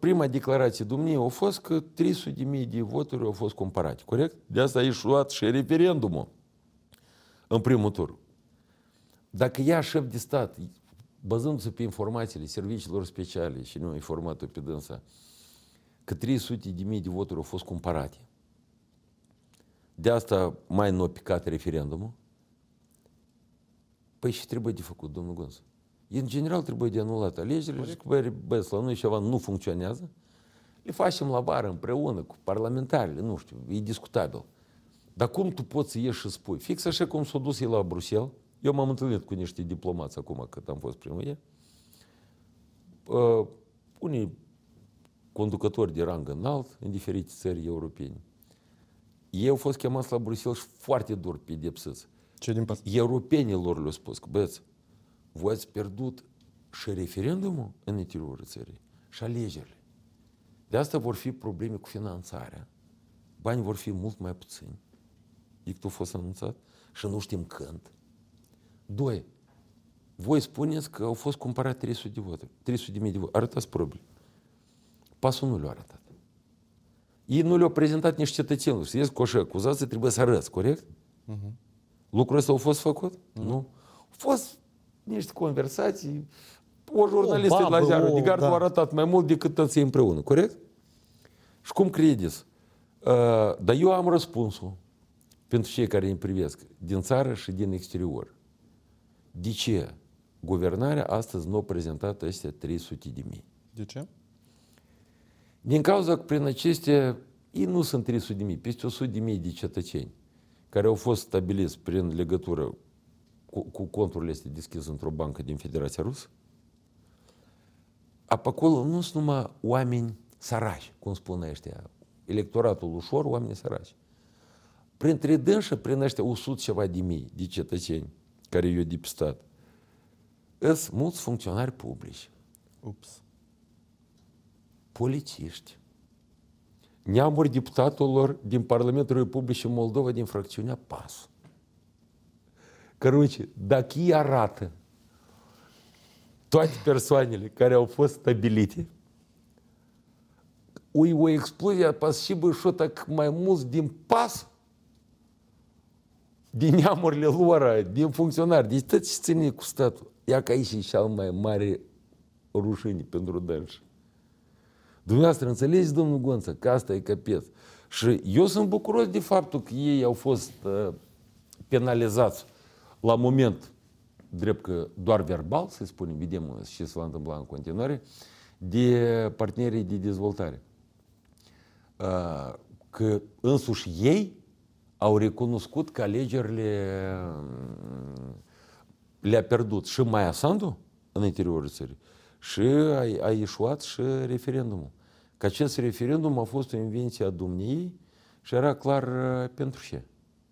prima declarație dumnei a fost că 300.000 de voturi au fost cumpărate, corect? De asta a ieșuat și referendumul în primul tur. Dacă ea șef de stat, bazându-se pe informațiile serviciilor speciale și nu informat pe dânsa, că 300 de mii voturi au fost cumpărate. De asta mai nu a picat referendumul. Păi și trebuie de făcut, domnul Gonsu? În general trebuie de anulat alegerile și băieți la noi ceva nu funcționează. Le facem la bară împreună cu parlamentarile, nu știu, e discutabil. Dar cum tu poți să ieși și spui? Fix așa cum s-a dus el la Bruxelles. Eu m-am întâlnit cu niște diplomați acum cât am fost primărie. Uh, unii conducători de rang înalt în diferite țări europene. Ei au fost chemați la Bruxelles și foarte dur pedepsiți. Ce din pas? Europenilor le-au spus că, băieți, voi ați pierdut și referendumul în interiorul țării și alegerile. De asta vor fi probleme cu finanțarea. Banii vor fi mult mai puțini decât au fost anunțat și nu știm când. Doi, voi spuneți că au fost cumpărat 300 de voturi, 300 de mii de voturi. Arătați probleme. Pasul nu le-a arătat. Ei nu le-au prezentat nici cetățenilor. ies cu așa, acuzații trebuie să arăți, corect? Uh-huh. Lucrul ăsta a fost făcut? Uh-huh. Nu. A fost niște conversații. O jurnalistă o babă, de la ziarul de gard da. a arătat mai mult decât toți împreună, corect? Și cum credeți? Uh, dar eu am răspunsul pentru cei care îmi privesc, din țară și din exterior. De ce? Guvernarea astăzi nu a prezentat aceste 300 de mii. De ce? Din cauza că prin aceste, ei nu sunt 300 de mii, peste 100 de mii de cetățeni care au fost stabiliți prin legătură cu, cu este deschis într-o bancă din Federația Rusă, a pe acolo nu sunt numai oameni săraci, cum spun ăștia, electoratul ușor, oameni săraci. Printre dânsă, prin ăștia 100 ceva de mii de cetățeni care i-au depistat, sunt mulți funcționari publici. Ups. Polițiști. Neamuri deputatelor din Parlamentul Republicii Moldova din fracțiunea PAS. Короче, dacă arată toate persoanele care au fost stabilite, у его эксплозия спасибо, что так mai mulți din pas, din neamurile lor, din funcționari, din tot ce ține cu statul. Ia că aici e cel mai mare rușine pentru dânsi. Dumneavoastră înțelegeți, domnul Gonță, că asta e căpet. Și eu sunt bucuros de faptul că ei au fost uh, penalizați la moment, drept că doar verbal, să spunem, vedem ce se va întâmpla în continuare, de partenerii de dezvoltare. Uh, că însuși ei au recunoscut că alegerile mm, le-a pierdut și Maia Sandu în interiorul țării și a, a ieșuat și referendumul. Că acest referendum a fost o invenție a domniei și era clar uh, pentru ce.